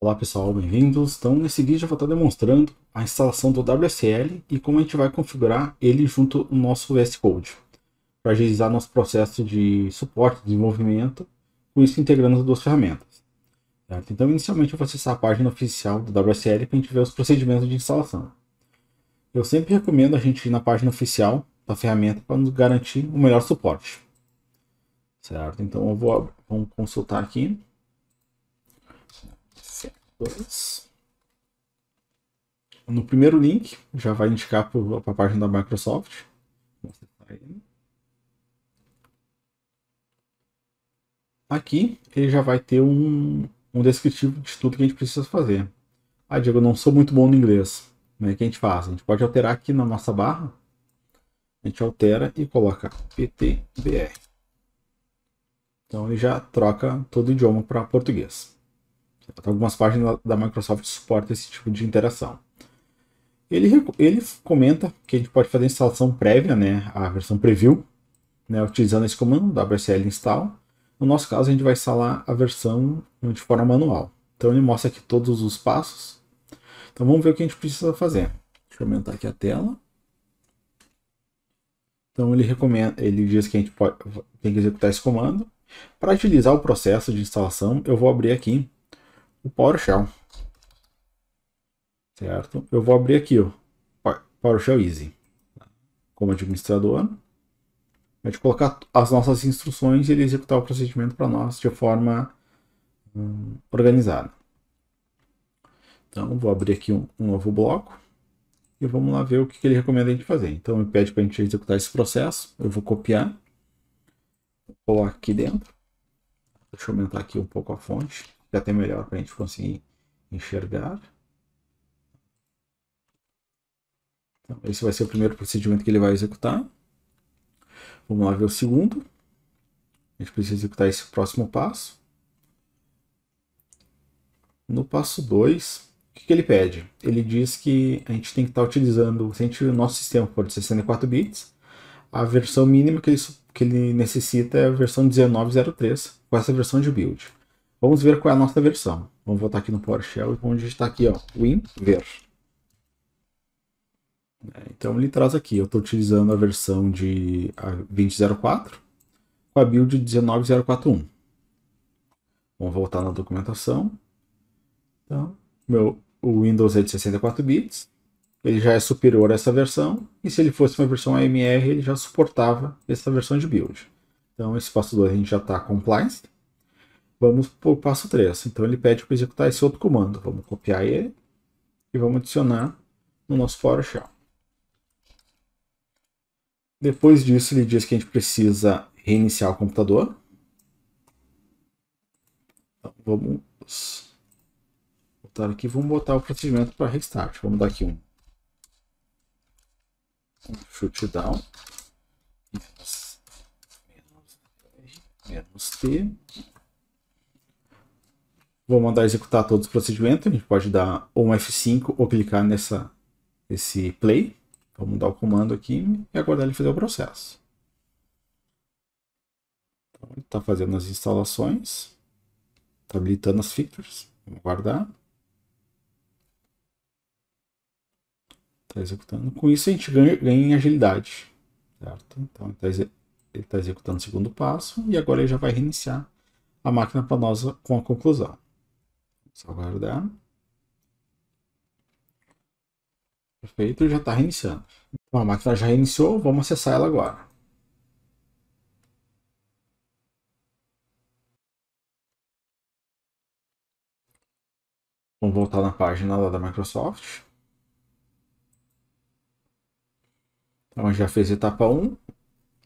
Olá pessoal, bem-vindos. Então nesse vídeo eu vou estar demonstrando a instalação do WSL e como a gente vai configurar ele junto ao nosso VS Code para agilizar nosso processo de suporte, desenvolvimento, com isso integrando as duas ferramentas. Certo? Então inicialmente eu vou acessar a página oficial do WSL para a gente ver os procedimentos de instalação. Eu sempre recomendo a gente ir na página oficial da ferramenta para nos garantir o melhor suporte. Certo? Então eu vou vamos consultar aqui. No primeiro link, já vai indicar para a página da Microsoft. Tá né? Aqui, ele já vai ter um, um descritivo de tudo que a gente precisa fazer. Ah, Diego, eu não sou muito bom no inglês. Como é que a gente faz? A gente pode alterar aqui na nossa barra. A gente altera e coloca PTBR. Então ele já troca todo o idioma para português. Algumas páginas da Microsoft suportam esse tipo de interação. Ele, ele comenta que a gente pode fazer a instalação prévia, né, a versão preview, né, utilizando esse comando wcl install. No nosso caso, a gente vai instalar a versão né, de forma manual. Então ele mostra aqui todos os passos. Então vamos ver o que a gente precisa fazer. Deixa eu aumentar aqui a tela. Então ele recomenda, ele diz que a gente pode, tem que executar esse comando. Para utilizar o processo de instalação, eu vou abrir aqui o PowerShell. Certo? Eu vou abrir aqui, ó, PowerShell Easy. Como administrador, a gente colocar as nossas instruções e ele executar o procedimento para nós de forma hum, organizada. Então, vou abrir aqui um, um, novo bloco e vamos lá ver o que, que ele recomenda a gente fazer. Então, ele pede para a gente executar esse processo. Eu vou copiar, vou colar aqui dentro. Deixa eu aumentar aqui um pouco a fonte fica até melhor para a gente conseguir enxergar. Então, esse vai ser o primeiro procedimento que ele vai executar. Vamos lá ver o segundo. A gente precisa executar esse próximo passo. No passo 2, o que, que, ele pede? Ele diz que a gente tem que estar tá utilizando, se a gente, o nosso sistema for de 64 bits, a versão mínima que ele, que ele necessita é a versão 1903, com essa versão de build. Vamos ver qual é a nossa versão. Vamos voltar aqui no PowerShell e vamos digitar aqui, ó, winver. É, então ele traz aqui, eu estou utilizando a versão de 2004 com a build 19041. Vamos voltar na documentação. Então, meu, o Windows é de 64 bits, ele já é superior a essa versão, e se ele fosse uma versão AMR, ele já suportava essa versão de build. Então, esse passo 2 a gente já está compliance. Vamos para o passo 3. Então ele pede para executar esse outro comando. Vamos copiar ele e vamos adicionar no nosso for shell. Depois disso ele diz que a gente precisa reiniciar o computador. Então, vamos botar aqui, vamos botar o procedimento para restart. Vamos dar aqui um, um shutdown menos, menos, menos T Vou mandar executar todos os procedimentos. A gente pode dar ou um F5 ou clicar nessa esse play. vamos mudar o comando aqui e aguardar ele fazer o processo. Então, ele está fazendo as instalações. Está habilitando as features. Vamos aguardar. Está executando. Com isso a gente ganha, ganha em agilidade. Certo? Então ele está tá executando o segundo passo e agora ele já vai reiniciar a máquina para nós com a conclusão. Salvaguardar. Perfeito, já está reiniciando. Então, a máquina já reiniciou, vamos acessar ela agora. Vamos voltar na página lá da Microsoft. Então, a gente já fez a etapa 1,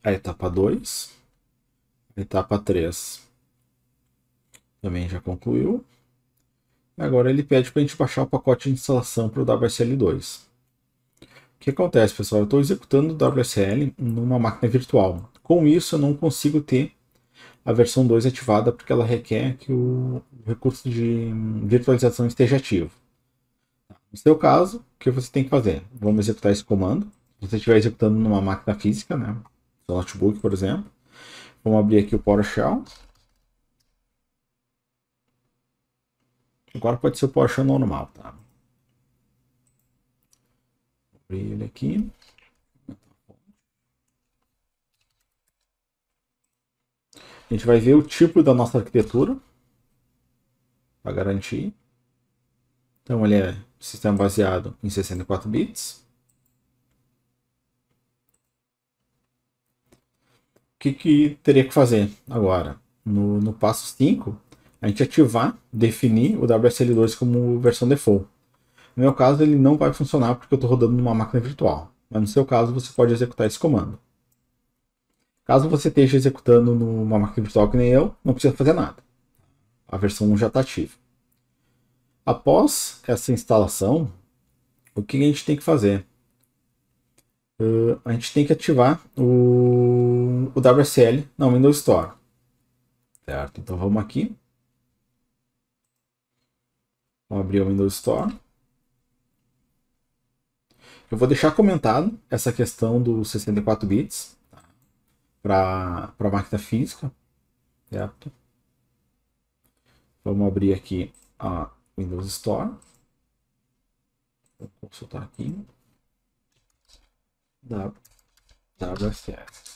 a etapa 2, a etapa 3 também já concluiu. Agora ele pede para a gente baixar o pacote de instalação para o WSL2. O que acontece, pessoal? Eu estou executando o WSL numa máquina virtual. Com isso, eu não consigo ter a versão 2 ativada porque ela requer que o recurso de virtualização esteja ativo. No seu caso, o que você tem que fazer? Vamos executar esse comando. Se você estiver executando numa máquina física, né? seu notebook, por exemplo, vamos abrir aqui o PowerShell Agora pode ser o Porsche normal, tá? Abrir ele aqui. A gente vai ver o tipo da nossa arquitetura para garantir. Então ele é sistema baseado em 64 bits. O que, que teria que fazer agora? No, no passo 5, a gente ativar, definir o WSL2 como versão default. No meu caso, ele não vai funcionar porque eu estou rodando numa máquina virtual, mas no seu caso, você pode executar esse comando. Caso você esteja executando numa máquina virtual que nem eu, não precisa fazer nada. A versão 1 já está ativa. Após essa instalação, o que a gente tem que fazer? Uh, a gente tem que ativar o, o WSL na Windows Store. Certo, então vamos aqui. Vou abrir o Windows Store. Eu vou deixar comentado essa questão dos 64 bits tá? para a máquina física, certo? Vamos abrir aqui a Windows Store. Vou consultar aqui. WFS.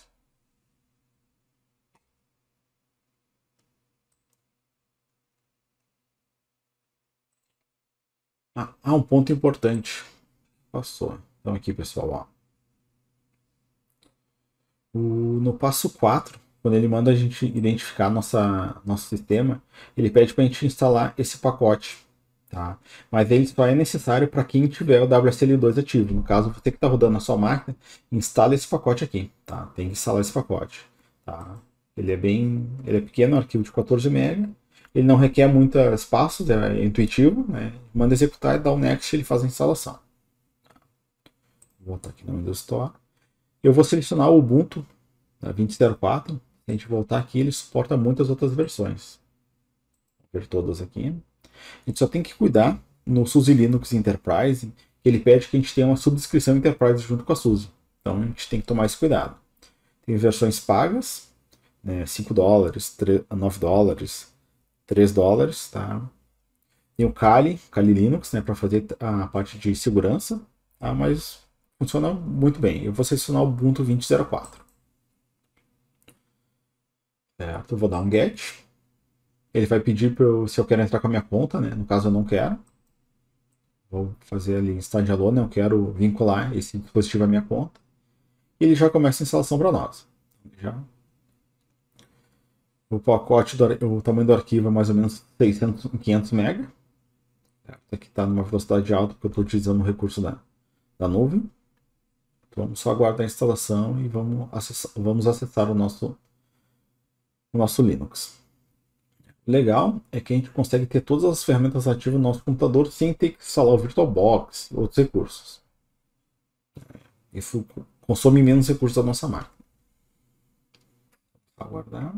Ah, ah, um ponto importante. Passou. Então aqui, pessoal, ó. O, no passo 4, quando ele manda a gente identificar nossa, nosso sistema, ele pede para a gente instalar esse pacote. Tá? Mas ele só é necessário para quem tiver o WSL2 ativo. No caso, você que está rodando na sua máquina, instala esse pacote aqui. Tá? Tem que instalar esse pacote. Tá? Ele é bem. Ele é pequeno, arquivo de 14 MB ele não requer muitos passos, é intuitivo, né? Manda executar e dá o um next, ele faz a instalação. Vou voltar aqui no Windows Store. Eu vou selecionar o Ubuntu da né, 20.04. Se a gente voltar aqui, ele suporta muitas outras versões. Vou ver todas aqui. A gente só tem que cuidar no SUSE Linux Enterprise, ele pede que a gente tenha uma subscrição Enterprise junto com a SUSE. Então a gente tem que tomar esse cuidado. Tem versões pagas, né, 5 dólares, 3, 9 dólares, 3 dólares, tá? Tem o Kali, Kali Linux, né, para fazer a parte de segurança, tá? mas funciona muito bem. Eu vou selecionar o Ubuntu 20.04. Certo, eu vou dar um get. Ele vai pedir eu, se eu quero entrar com a minha conta, né? No caso eu não quero. Vou fazer ali standalone, eu quero vincular esse dispositivo à minha conta. E ele já começa a instalação para nós. Já o pacote, do, o tamanho do arquivo é mais ou menos 600, 500 MB. Aqui está numa velocidade alta porque eu estou utilizando o recurso da, da nuvem. Então, vamos só aguardar a instalação e vamos acessar, vamos acessar o, nosso, o nosso Linux. Legal é que a gente consegue ter todas as ferramentas ativas no nosso computador sem ter que instalar o VirtualBox e outros recursos. Isso consome menos recursos da nossa máquina. Aguardar.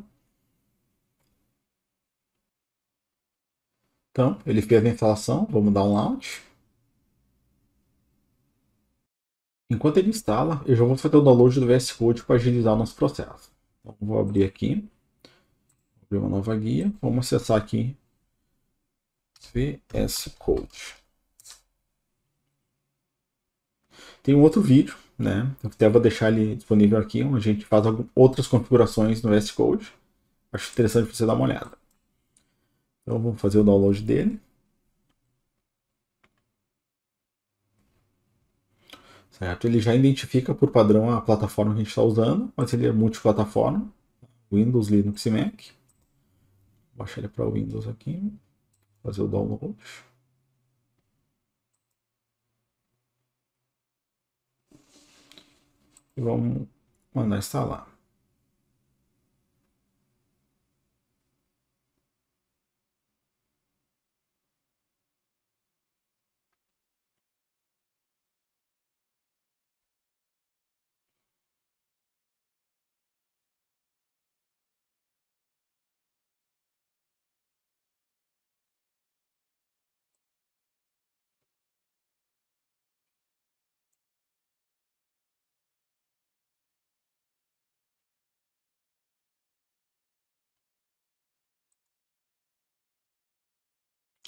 Então, ele fez a instalação, vamos dar um launch. Enquanto ele instala, eu já vou fazer o download do VS Code para agilizar o nosso processo. Então, vou abrir aqui, vou abrir uma nova guia, vamos acessar aqui VS Code. Tem um outro vídeo, né? Eu até vou deixar ele disponível aqui, onde a gente faz outras configurações no VS Code. Acho interessante você dar uma olhada. Então vamos fazer o download dele. Certo? Ele já identifica por padrão a plataforma que a gente está usando, mas ele é multiplataforma, Windows, Linux e Mac. Vou baixar ele para Windows aqui, fazer o download. E vamos mandar instalar.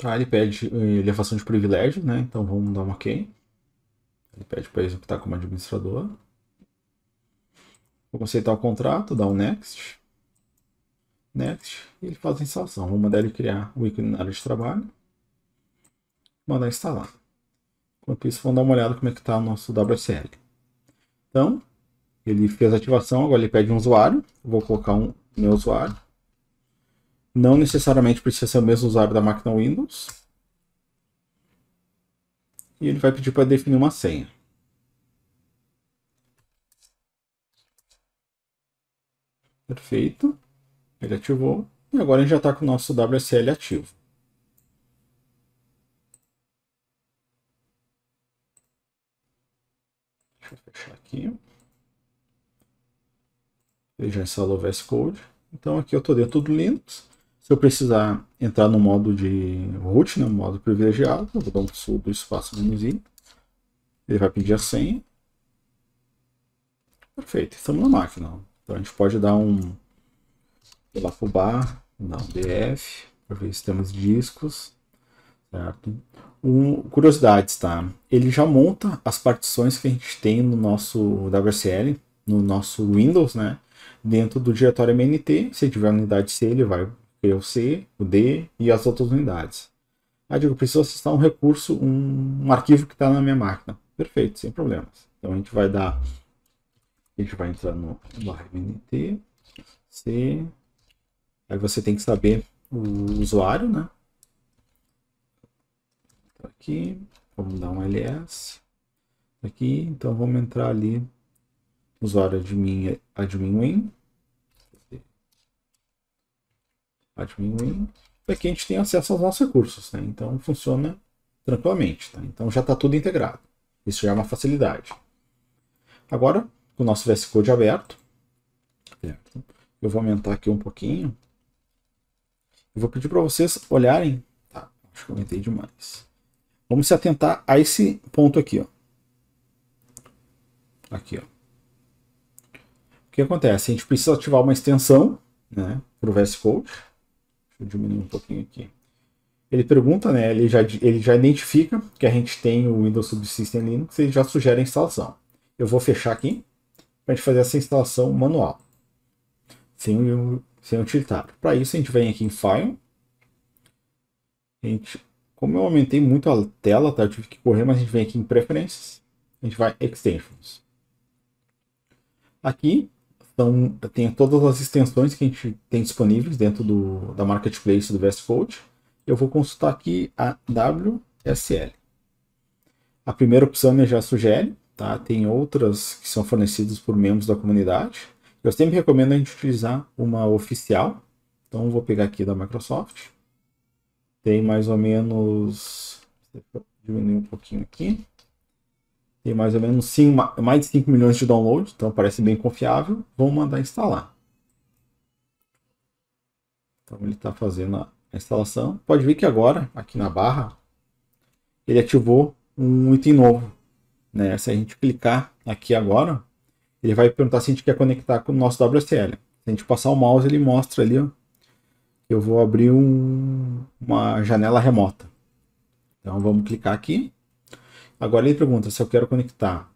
Ah, ele pede eh, elevação de privilégio, né? Então vamos dar um OK. Ele pede para executar como administrador. Vou aceitar o contrato, dar um Next. Next. E ele faz a instalação. Vou mandar ele criar o ícone na área de trabalho. Mandar instalar. Enquanto isso, vamos dar uma olhada como é que está o nosso WSL. Então, ele fez a ativação, agora ele pede um usuário. Vou colocar um meu usuário. Não necessariamente precisa ser o mesmo usuário da máquina Windows. E ele vai pedir para definir uma senha. Perfeito. Ele ativou. E agora a gente já está com o nosso WSL ativo. Deixa eu fechar aqui. Ele já instalou o VS Code. Então aqui eu estou dentro do Linux. Se eu precisar entrar no modo de root, no né, modo privilegiado, eu vou dar um sudo espaço menuzinho. Ele vai pedir a senha. Perfeito, estamos na máquina. Então a gente pode dar um lá pro bar, não, DF, para ver se temos discos, certo? Um, curiosidades, tá? Ele já monta as partições que a gente tem no nosso WSL, no nosso Windows, né? Dentro do diretório MNT, se tiver unidade C, ele vai o C, o D e as outras unidades. Ah, digo, preciso acessar um recurso, um, um arquivo que está na minha máquina. Perfeito, sem problemas. Então a gente vai dar, a gente vai entrar no barra MNT, C, aí você tem que saber o usuário, né? Tá aqui, vamos dar um ls, tá aqui, então vamos entrar ali, usuário admin, admin win, admin é que a gente tem acesso aos nossos recursos, né? Então funciona tranquilamente, tá? Então já está tudo integrado. Isso já é uma facilidade. Agora, com o nosso VS Code aberto, certo? eu vou aumentar aqui um pouquinho. Eu vou pedir para vocês olharem. Tá, acho que aumentei demais. Vamos se atentar a esse ponto aqui, ó. Aqui, ó. O que acontece? A gente precisa ativar uma extensão, né, para o VS Code eu diminuir um pouquinho aqui. Ele pergunta, né? Ele já, ele já identifica que a gente tem o Windows Subsystem Linux e já sugere a instalação. Eu vou fechar aqui para a gente fazer essa instalação manual, sem sem utilitário. Para isso, a gente vem aqui em File. A gente, como eu aumentei muito a tela, tá? Eu tive que correr, mas a gente vem aqui em Preferências. A gente vai Extensions. Aqui então, tem todas as extensões que a gente tem disponíveis dentro do, da marketplace do VS Code. Eu vou consultar aqui a WSL. A primeira opção me já sugere, tá? Tem outras que são fornecidas por membros da comunidade. Eu sempre recomendo a gente utilizar uma oficial. Então, vou pegar aqui da Microsoft. Tem mais ou menos... Deixa eu diminuir um pouquinho aqui tem mais ou menos cinco mais de 5 milhões de downloads, então parece bem confiável. Vamos mandar instalar. Então ele está fazendo a instalação. Pode ver que agora, aqui na barra, ele ativou um item novo. Né? Se a gente clicar aqui agora, ele vai perguntar se a gente quer conectar com o nosso WSL. Se a gente passar o mouse, ele mostra ali. Ó, eu vou abrir um, uma janela remota. Então vamos clicar aqui. Agora ele pergunta se eu quero conectar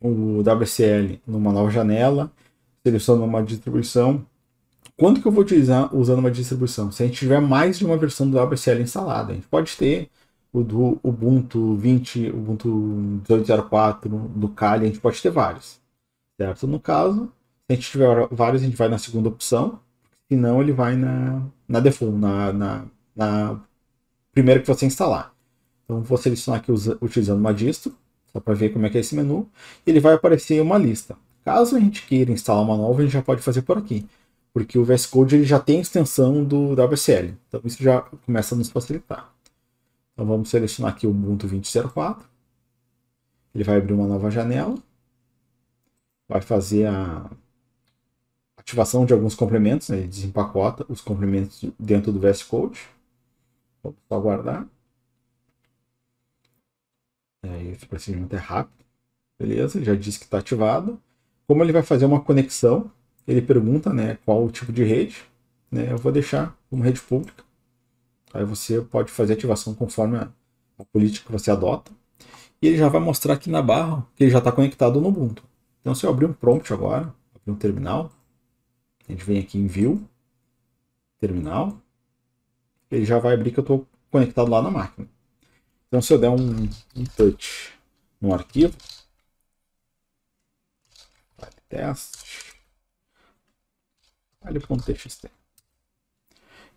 o WSL numa nova janela, selecionando uma distribuição. Quando que eu vou utilizar usando uma distribuição? Se a gente tiver mais de uma versão do WSL instalada, a gente pode ter o do Ubuntu 20, Ubuntu 18.04, do Kali, a gente pode ter vários, certo? No caso, se a gente tiver vários, a gente vai na segunda opção, se não ele vai na, na default, na, na, na primeira que você instalar. Então vou selecionar aqui utilizando uma distro, só para ver como é que é esse menu. Ele vai aparecer uma lista. Caso a gente queira instalar uma nova, a gente já pode fazer por aqui, porque o VS Code ele já tem extensão do WSL. Então isso já começa a nos facilitar. Então vamos selecionar aqui o Ubuntu 20.04. Ele vai abrir uma nova janela. Vai fazer a ativação de alguns complementos, né? ele desempacota os complementos dentro do VS Code. Vamos aguardar esse tipo procedimento é rápido. Beleza, já disse que está ativado. Como ele vai fazer uma conexão, ele pergunta né, qual o tipo de rede. Né, eu vou deixar como rede pública. Aí você pode fazer ativação conforme a, a política que você adota. E ele já vai mostrar aqui na barra que ele já está conectado no Ubuntu. Então se eu abrir um prompt agora, abrir um terminal, a gente vem aqui em View, Terminal, ele já vai abrir que eu estou conectado lá na máquina. Então, se eu der um, um touch no arquivo, file test, file.txt,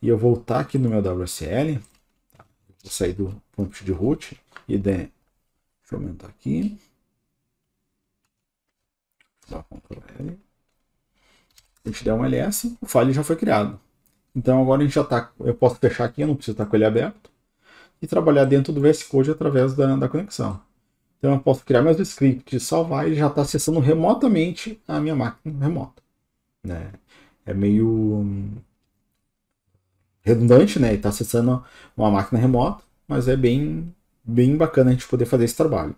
E eu voltar aqui no meu WSL, vou sair do prompt de root e der, deixa eu aumentar aqui, dar Ctrl L, a gente der um ls, o file já foi criado. Então agora a gente já tá, eu posso fechar aqui, eu não preciso estar com ele aberto e trabalhar dentro do VS Code através da, da conexão. Então eu posso criar meus scripts, salvar e já está acessando remotamente a minha máquina remota. Né? É meio hum, redundante, né? Está acessando uma máquina remota, mas é bem, bem bacana a gente poder fazer esse trabalho.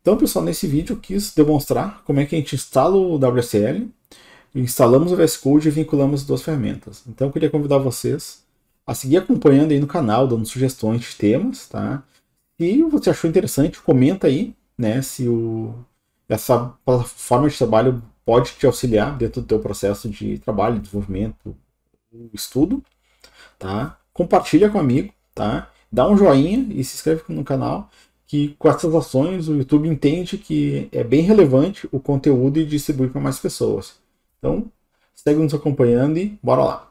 Então, pessoal, nesse vídeo eu quis demonstrar como é que a gente instala o WSL, instalamos o VS Code e vinculamos as duas ferramentas. Então, eu queria convidar vocês a seguir acompanhando aí no canal, dando sugestões de temas, tá? E você achou interessante, comenta aí, né, se o, essa plataforma de trabalho pode te auxiliar dentro do teu processo de trabalho, desenvolvimento, estudo, tá? Compartilha com um amigo, tá? Dá um joinha e se inscreve no canal, que com essas ações o YouTube entende que é bem relevante o conteúdo e distribui para mais pessoas. Então, segue nos acompanhando e bora lá!